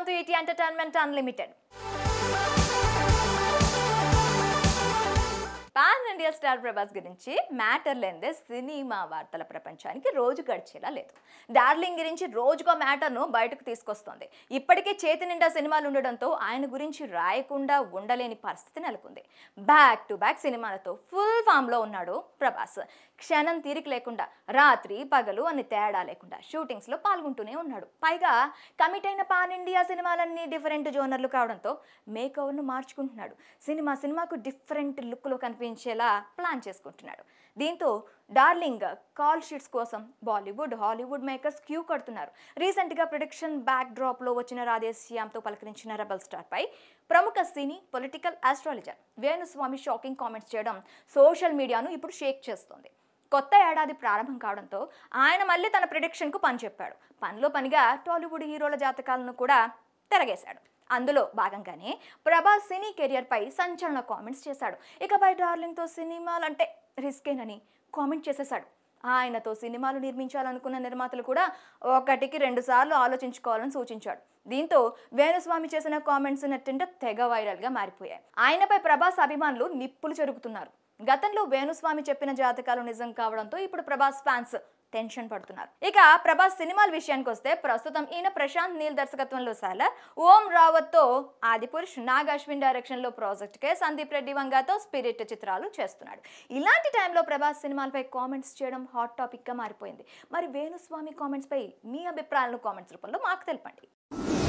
welcome to AT entertainment unlimited pan India star Prabhas గురించి matter లేనిదే cinema వార్తల ప్రపంచానికి రోజు గడిచేలా లేదు డార్లింగ్ గురించి రోజుకో మ్యాటర్ను బయటకు తీసుకొస్తోంది ఇప్పటికే చేతి నిండా సినిమాలు ఉండడంతో ఆయన గురించి రాయకుండా ఉండలేని పరిస్థితి నెలకొంది బ్యాక్ టు బ్యాక్ సినిమాలతో ఫుల్ ఫామ్లో ఉన్నాడు ప్రభాస్ క్షణం తీరిక లేకుండా రాత్రి పగలు అని తేడా లేకుండా షూటింగ్స్లో పాల్గొంటూనే ఉన్నాడు పైగా కమిట్ అయిన పాన్ ఇండియా సినిమాలన్నీ డిఫరెంట్ జోనర్లు కావడంతో మేకవర్ను మార్చుకుంటున్నాడు సినిమా సినిమాకు డిఫరెంట్ లుక్లో కనిపించేలా ప్లాన్ చేసుకుంటున్నాడు దీంతో డార్లింగ్ కాల్ షీట్స్ కోసం బాలీవుడ్ హాలీవుడ్ మేకర్స్ క్యూ కడుతున్నారు రీసెంట్గా ప్రొడక్షన్ బ్యాక్ డ్రాప్లో వచ్చిన రాధేశ్యామ్తో పలకరించిన రెబల్ స్టార్పై ప్రముఖ సినీ political astrologer Venuswamy shocking comments చేయడం సోషల్ మీడియాను ఇప్పుడు షేక్ చేస్తోంది కొత్త ఏడాది ప్రారంభం కావడంతో ఆయన మళ్ళీ తన ప్రిడిక్షన్కు పని చెప్పాడు పనిలో పనిగా టాలీవుడ్ హీరోల జాతకాలను కూడా తిరగేశాడు అందులో భాగంగానే ప్రభాస్ సినీ కెరియర్పై సంచలన కామెంట్స్ చేశాడు ఇక బై డార్లింగ్తో సినిమాలంటే రిస్కేనని కామెంట్ చేసేశాడు ఆయనతో సినిమాలు నిర్మించాలనుకున్న నిర్మాతలు కూడా ఒకటికి రెండు సార్లు ఆలోచించుకోవాలని సూచించాడు దీంతో వేణుస్వామి చేసిన కామెంట్స్ నెట్టింట తెగ వైరల్గా మారిపోయాయి ఆయనపై ప్రభాస్ అభిమానులు నిప్పులు జరుగుతున్నారు గతంలో వేణుస్వామి చెప్పిన జాతకాలు నిజం కావడంతో ఇప్పుడు ప్రభాస్ ఫ్యాన్స్ టెన్షన్ పడుతున్నారు ఇక ప్రభాస్ సినిమాల విషయానికి వస్తే ప్రస్తుతం ఈయన ప్రశాంత్ నీల్ దర్శకత్వంలో సాలర్ ఓం రావత్తో ఆదిపురుష్ నాగ్ అశ్విన్ డైరెక్షన్లో ప్రాజెక్ట్ కే సందీప్ రెడ్డి వంగాతో స్పిరిట్ చిత్రాలు చేస్తున్నాడు ఇలాంటి టైంలో ప్రభాస్ సినిమాలపై కామెంట్స్ చేయడం హాట్ టాపిక్ గా మారిపోయింది మరి వేణుస్వామి కామెంట్స్ పై మీ అభిప్రాయాలను కామెంట్స్ రూపంలో మాకు తెలపండి